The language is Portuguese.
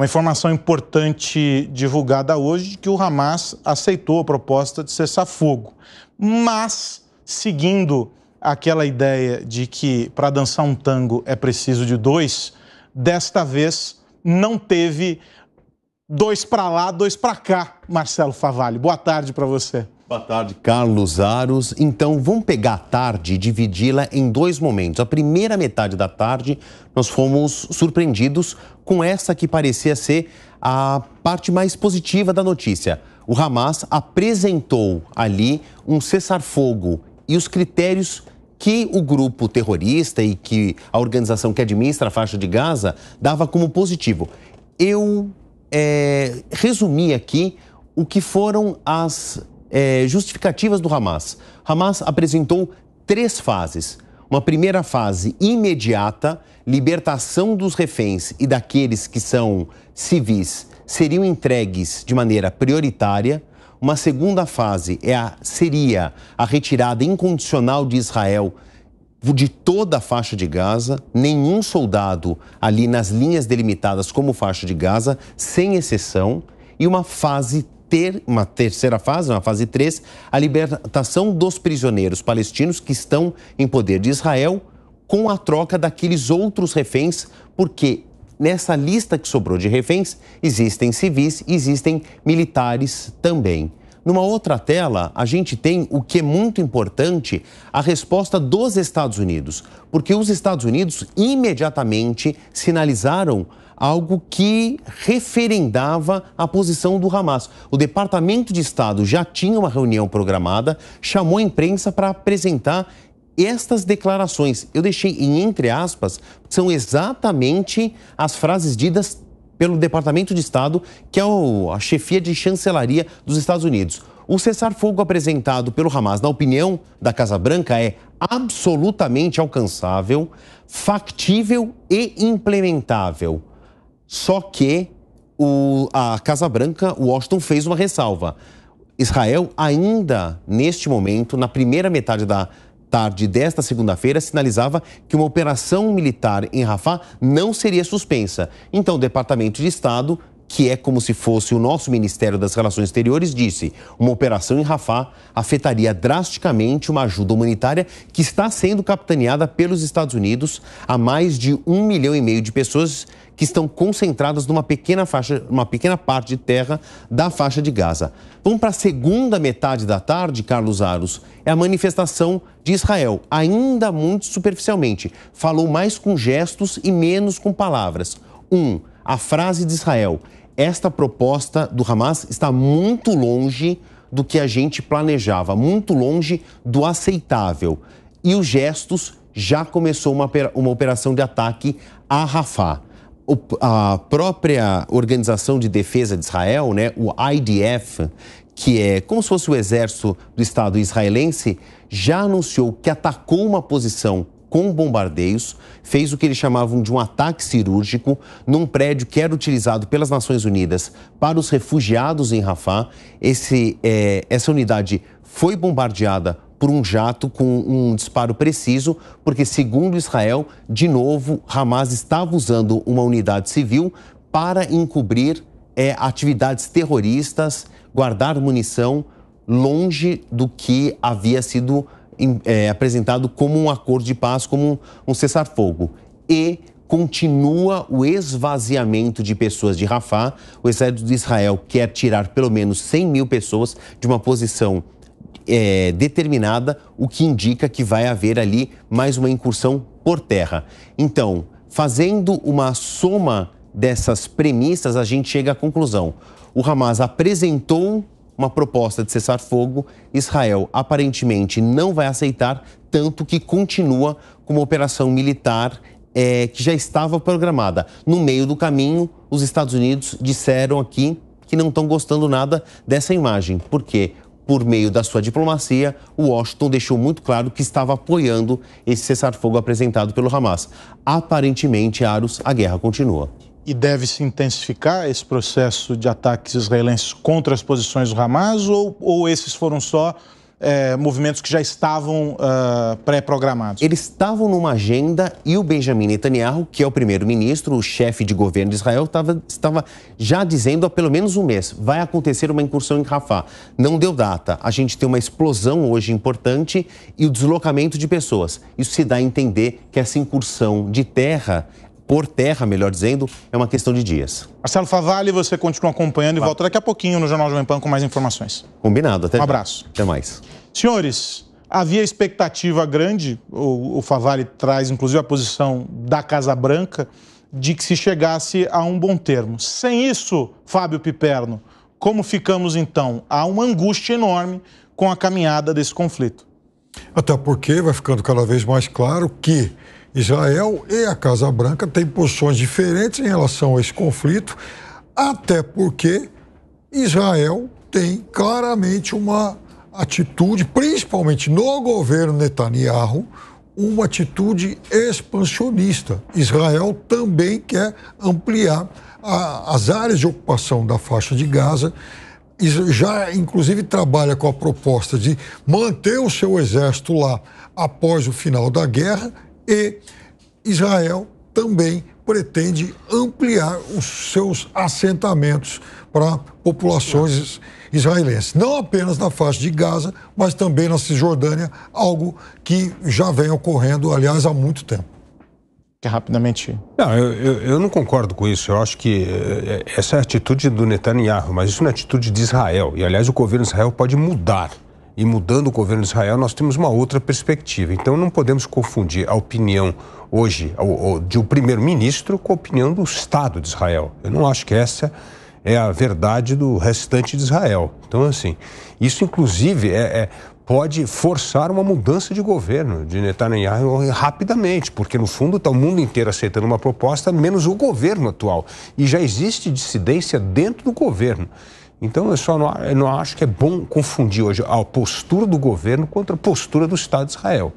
Uma informação importante divulgada hoje que o Hamas aceitou a proposta de cessar-fogo, mas seguindo aquela ideia de que para dançar um tango é preciso de dois, desta vez não teve dois para lá, dois para cá, Marcelo Favalli. Boa tarde para você. Boa tarde, Carlos Aros. Então, vamos pegar a tarde e dividi-la em dois momentos. A primeira metade da tarde, nós fomos surpreendidos com essa que parecia ser a parte mais positiva da notícia. O Hamas apresentou ali um cessar-fogo e os critérios que o grupo terrorista e que a organização que administra a faixa de Gaza dava como positivo. Eu é, resumi aqui o que foram as é, justificativas do Hamas. Hamas apresentou três fases. Uma primeira fase imediata, libertação dos reféns e daqueles que são civis seriam entregues de maneira prioritária. Uma segunda fase é a, seria a retirada incondicional de Israel de toda a faixa de Gaza, nenhum soldado ali nas linhas delimitadas como faixa de Gaza, sem exceção, e uma fase ter uma terceira fase, uma fase 3, a libertação dos prisioneiros palestinos que estão em poder de Israel, com a troca daqueles outros reféns, porque nessa lista que sobrou de reféns existem civis e existem militares também. Numa outra tela, a gente tem o que é muito importante, a resposta dos Estados Unidos, porque os Estados Unidos imediatamente sinalizaram algo que referendava a posição do Hamas. O Departamento de Estado já tinha uma reunião programada, chamou a imprensa para apresentar estas declarações. Eu deixei em entre aspas, são exatamente as frases ditas pelo Departamento de Estado, que é a chefia de chancelaria dos Estados Unidos. O cessar-fogo apresentado pelo Hamas, na opinião da Casa Branca, é absolutamente alcançável, factível e implementável. Só que o, a Casa Branca, Washington, fez uma ressalva. Israel, ainda neste momento, na primeira metade da tarde desta segunda-feira, sinalizava que uma operação militar em Rafah não seria suspensa. Então, o Departamento de Estado que é como se fosse o nosso Ministério das Relações Exteriores, disse: uma operação em Rafah afetaria drasticamente uma ajuda humanitária que está sendo capitaneada pelos Estados Unidos a mais de um milhão e meio de pessoas que estão concentradas numa pequena faixa, uma pequena parte de terra da faixa de Gaza. Vamos para a segunda metade da tarde, Carlos Aros. É a manifestação de Israel, ainda muito superficialmente. Falou mais com gestos e menos com palavras. Um, a frase de Israel: esta proposta do Hamas está muito longe do que a gente planejava, muito longe do aceitável. E os gestos já começou uma, uma operação de ataque a Rafah. O, a própria Organização de Defesa de Israel, né, o IDF, que é como se fosse o exército do Estado israelense, já anunciou que atacou uma posição com bombardeios, fez o que eles chamavam de um ataque cirúrgico num prédio que era utilizado pelas Nações Unidas para os refugiados em Rafah. Esse, é, essa unidade foi bombardeada por um jato com um disparo preciso, porque, segundo Israel, de novo, Hamas estava usando uma unidade civil para encobrir é, atividades terroristas, guardar munição longe do que havia sido é, apresentado como um acordo de paz, como um, um cessar-fogo. E continua o esvaziamento de pessoas de Rafah. O exército de Israel quer tirar pelo menos 100 mil pessoas de uma posição é, determinada, o que indica que vai haver ali mais uma incursão por terra. Então, fazendo uma soma dessas premissas, a gente chega à conclusão. O Hamas apresentou uma proposta de cessar-fogo, Israel aparentemente não vai aceitar, tanto que continua com uma operação militar é, que já estava programada. No meio do caminho, os Estados Unidos disseram aqui que não estão gostando nada dessa imagem. porque Por meio da sua diplomacia, Washington deixou muito claro que estava apoiando esse cessar-fogo apresentado pelo Hamas. Aparentemente, Aros, a guerra continua e deve se intensificar esse processo de ataques israelenses contra as posições do Hamas ou, ou esses foram só é, movimentos que já estavam uh, pré-programados? Eles estavam numa agenda e o Benjamin Netanyahu, que é o primeiro-ministro, o chefe de governo de Israel, tava, estava já dizendo há pelo menos um mês: vai acontecer uma incursão em Rafah. Não deu data. A gente tem uma explosão hoje importante e o deslocamento de pessoas. Isso se dá a entender que essa incursão de terra por terra, melhor dizendo, é uma questão de dias. Marcelo Favalli, você continua acompanhando e Vai. volta daqui a pouquinho no Jornal Jovem Pan com mais informações. Combinado, até Um já. abraço. Até mais. Senhores, havia expectativa grande, o, o Favalli traz inclusive a posição da Casa Branca, de que se chegasse a um bom termo. Sem isso, Fábio Piperno, como ficamos então? Há uma angústia enorme com a caminhada desse conflito. Até porque vai ficando cada vez mais claro que Israel e a Casa Branca têm posições diferentes em relação a esse conflito, até porque Israel tem claramente uma atitude, principalmente no governo Netanyahu, uma atitude expansionista. Israel também quer ampliar a, as áreas de ocupação da faixa de Gaza. Já, inclusive, trabalha com a proposta de manter o seu exército lá após o final da guerra e Israel também pretende ampliar os seus assentamentos para populações israelenses, não apenas na faixa de Gaza, mas também na Cisjordânia, algo que já vem ocorrendo, aliás, há muito tempo. Que rapidamente. Não, eu, eu, eu, não concordo com isso. Eu acho que eh, essa é a atitude do Netanyahu, mas isso não é atitude de Israel. E, aliás, o governo de Israel pode mudar e mudando o governo de Israel, nós temos uma outra perspectiva. Então não podemos confundir a opinião hoje de um primeiro-ministro com a opinião do Estado de Israel. Eu não acho que essa é a verdade do restante de Israel. Então, assim, isso inclusive é, é pode forçar uma mudança de governo de Netanyahu rapidamente, porque no fundo está o mundo inteiro aceitando uma proposta, menos o governo atual. E já existe dissidência dentro do governo. Então eu só não, eu não acho que é bom confundir hoje a postura do governo contra a postura do Estado de Israel.